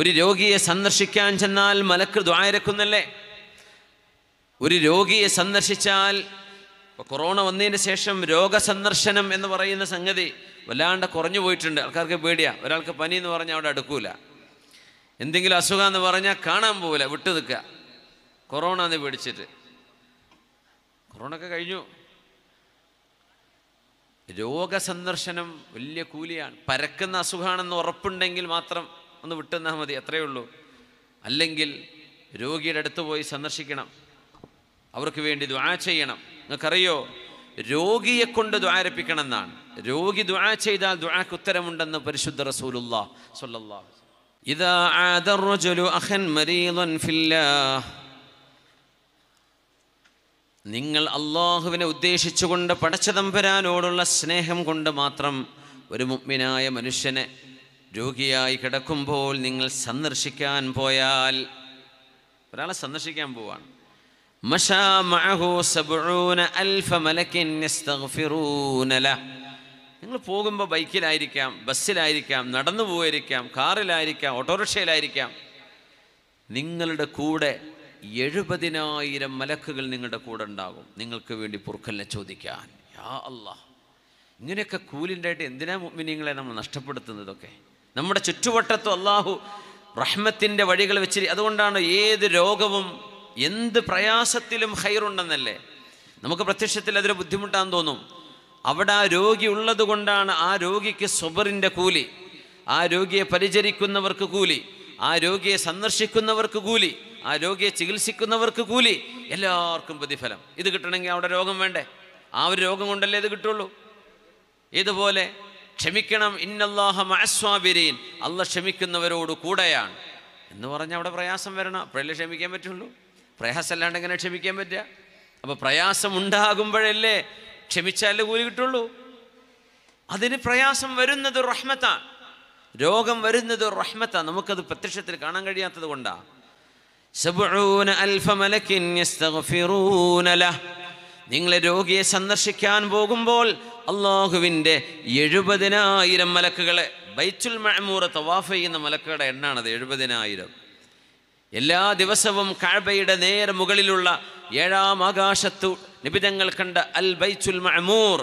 ഒരു രോഗിയെ സന്ദർശിക്കാൻ ചെന്നാൽ മലക്ക് ദ്വായരക്കുന്നല്ലേ ഒരു രോഗിയെ സന്ദർശിച്ചാൽ കൊറോണ വന്നതിന് ശേഷം രോഗസന്ദർശനം എന്ന് പറയുന്ന സംഗതി വല്ലാണ്ട് കുറഞ്ഞു പോയിട്ടുണ്ട് ആൾക്കാർക്ക് പേടിയാ ഒരാൾക്ക് പനി എന്ന് പറഞ്ഞാൽ അവിടെ അടുക്കൂല എന്തെങ്കിലും അസുഖം എന്ന് പറഞ്ഞാൽ കാണാൻ പോവില്ല വിട്ടു നിൽക്കുക കൊറോണ എന്ന് പേടിച്ചിട്ട് കൊറോണ ഒക്കെ കഴിഞ്ഞു രോഗസന്ദർശനം വലിയ കൂലിയാണ് പരക്കുന്ന അസുഖമാണെന്ന് ഉറപ്പുണ്ടെങ്കിൽ മാത്രം ഒന്ന് വിട്ടെന്നാൽ മതി അത്രയേ ഉള്ളൂ അല്ലെങ്കിൽ രോഗിയുടെ അടുത്ത് പോയി സന്ദർശിക്കണം അവർക്ക് വേണ്ടി ദ്വാ ചെയ്യണം നിങ്ങൾക്കറിയോ രോഗിയെ കൊണ്ട് ദ്വാരപ്പിക്കണം എന്നാണ് രോഗി ദ്വാ ചെയ്താൽ ദ്വാക്ക് ഉത്തരമുണ്ടെന്ന് പരിശുദ്ധ റസൂലുള്ള സൊല്ലാ നിങ്ങൾ അള്ളാഹുവിനെ ഉദ്ദേശിച്ചുകൊണ്ട് പടച്ചതമ്പരാനോടുള്ള സ്നേഹം കൊണ്ട് മാത്രം ഒരു മുഗ്മിനായ മനുഷ്യനെ രോഗിയായി കിടക്കുമ്പോൾ നിങ്ങൾ സന്ദർശിക്കാൻ പോയാൽ ഒരാളെ സന്ദർശിക്കാൻ പോവാണ് നിങ്ങൾ പോകുമ്പോൾ ബൈക്കിലായിരിക്കാം ബസ്സിലായിരിക്കാം നടന്നു പോയിരിക്കാം കാറിലായിരിക്കാം ഓട്ടോറിക്ഷയിലായിരിക്കാം നിങ്ങളുടെ കൂടെ എഴുപതിനായിരം മലക്കുകൾ നിങ്ങളുടെ കൂടെ ഉണ്ടാകും നിങ്ങൾക്ക് വേണ്ടി പൊറുക്കലിനെ ചോദിക്കാൻ യാ അല്ലാ ഇങ്ങനെയൊക്കെ കൂലിൻ്റെ ആയിട്ട് എന്തിനാ നിങ്ങളെ നമ്മൾ നഷ്ടപ്പെടുത്തുന്നതൊക്കെ നമ്മുടെ ചുറ്റുവട്ടത്തും അള്ളാഹു റഹ്മത്തിൻ്റെ വഴികൾ വെച്ച് അതുകൊണ്ടാണ് ഏത് രോഗവും എന്ത് പ്രയാസത്തിലും ഹൈറുണ്ടെന്നല്ലേ നമുക്ക് പ്രത്യക്ഷത്തിൽ അതൊരു ബുദ്ധിമുട്ടാൻ തോന്നും അവിടെ ആ രോഗി ഉള്ളത് കൊണ്ടാണ് ആ രോഗിക്ക് സ്വബറിൻ്റെ കൂലി ആ രോഗിയെ പരിചരിക്കുന്നവർക്ക് കൂലി ആ രോഗിയെ സന്ദർശിക്കുന്നവർക്ക് കൂലി ആ രോഗിയെ ചികിത്സിക്കുന്നവർക്ക് കൂലി എല്ലാവർക്കും പ്രതിഫലം ഇത് കിട്ടണമെങ്കിൽ അവിടെ രോഗം വേണ്ടേ ആ ഒരു രോഗം കൊണ്ടല്ലേ ഇത് കിട്ടുള്ളൂ ഇതുപോലെ ക്ഷമിക്കണം ഇന്നല്ലാഹ അസ്വാബിരീൻ അല്ല ക്ഷമിക്കുന്നവരോട് കൂടെയാണ് എന്ന് പറഞ്ഞ് അവിടെ പ്രയാസം വരണം അപ്പോഴല്ലേ ക്ഷമിക്കാൻ പറ്റുള്ളൂ പ്രയാസമല്ലാണ്ട് എങ്ങനെ ക്ഷമിക്കാൻ പറ്റുക അപ്പോൾ പ്രയാസം ഉണ്ടാകുമ്പോഴല്ലേ ക്ഷമിച്ചാലേ കൂലി കിട്ടുള്ളൂ അതിന് പ്രയാസം വരുന്നത് റഹ്മത്താണ് രോഗം വരുന്നത് റഹ്മത്താണ് നമുക്കത് പ്രത്യക്ഷത്തിൽ കാണാൻ കഴിയാത്തത് കൊണ്ടാണ് നിങ്ങളെ രോഗിയെ സന്ദർശിക്കാൻ പോകുമ്പോൾ അള്ളാഹുവിൻ്റെ എഴുപതിനായിരം മലക്കുകളെ ബൈച്ചുൽ മഴമൂറ തവാഫ് ചെയ്യുന്ന മലക്കുകളുടെ എണ്ണാണത് എഴുപതിനായിരം എല്ലാ ദിവസവും കാഴ്ബയുടെ നേരെ മുകളിലുള്ള ഏഴാം ആകാശത്തു നിബിതങ്ങൾ കണ്ട അൽ ബൈച്ചുൽ മഴമൂർ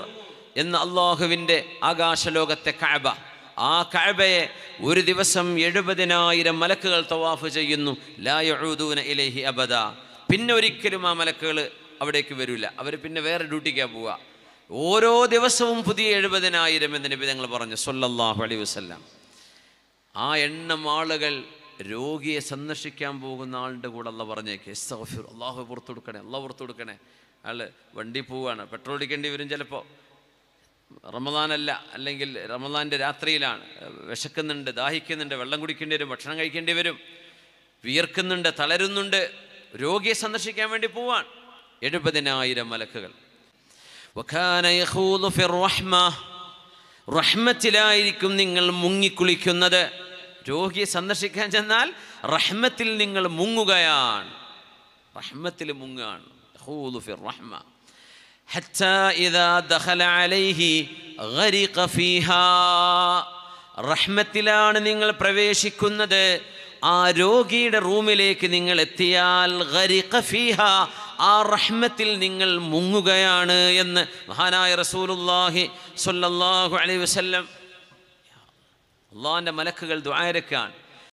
എന്ന അള്ളാഹുവിൻ്റെ ആകാശലോകത്തെ കാഴ്ബ ആ കഴബയെ ഒരു ദിവസം എഴുപതിനായിരം മലക്കുകൾ തവാഫ് ചെയ്യുന്നു ലായൂദൂന ഇലേഹി അബദ പിന്നെ ഒരിക്കലും ആ മലക്കുകൾ അവിടേക്ക് വരില്ല അവർ പിന്നെ വേറെ ഡ്യൂട്ടിക്കാണ് പോവുക ഓരോ ദിവസവും പുതിയ എഴുപതിനായിരം എന്ന് നബി തങ്ങൾ പറഞ്ഞു സൊല്ലാഹു അലൈ വസ്ല്ലാം ആ എണ്ണം ആളുകൾ രോഗിയെ സന്ദർശിക്കാൻ പോകുന്ന ആളുടെ കൂടെ അല്ല പറഞ്ഞേക്ക് എസ്ഫിർ അള്ളാഹു പുറത്തു കൊടുക്കണേ അള്ളാഹ് പുറത്തു കൊടുക്കണേ അയാൾ വണ്ടി പോവുകയാണ് പെട്രോൾ അടിക്കേണ്ടി വരും ചിലപ്പോൾ റമദാനല്ല അല്ലെങ്കിൽ റമദാൻ്റെ രാത്രിയിലാണ് വിശക്കുന്നുണ്ട് ദാഹിക്കുന്നുണ്ട് വെള്ളം കുടിക്കേണ്ടി വരും ഭക്ഷണം കഴിക്കേണ്ടി വരും വിയർക്കുന്നുണ്ട് തളരുന്നുണ്ട് രോഗിയെ സന്ദർശിക്കാൻ വേണ്ടി പോവാൻ എഴുപതിനായിരം മലക്കുകൾ വഖാന യഖൂദു ഫിർ റഹ്മ റഹ്മത്തിലായിരിക്കും നിങ്ങൾ മുങ്ങിക്കുളിക്കുന്നത് രോഗിയെ സന്ദർശിക്കാൻ ചെന്നാൽ റഹ്മത്തിൽ നിങ്ങൾ മുങ്ങുകയാണ് റഹ്മത്തിൽ മുങ്ങാണ് യഖൂദു ഫിർ റഹ്മ ഹത്താ ഇദാ ദഖല അലൈഹി ഗരിഖ ഫീഹാ റഹ്മത്തിലാണ് നിങ്ങൾ പ്രവേശിക്കുന്നത് ആ രോഗിയുടെ റൂമിലേക്ക് നിങ്ങൾ എത്തിയാൽ ഫീഹ ആ റഹ്മത്തിൽ നിങ്ങൾ മുങ്ങുകയാണ് എന്ന് മഹാനായ റസൂലുല്ലാഹി സൊല്ലാഹു അലൈഹി വസല്ലം അള്ളാഹിൻ്റെ മലക്കുകൾ ദ്വാരക്കാണ്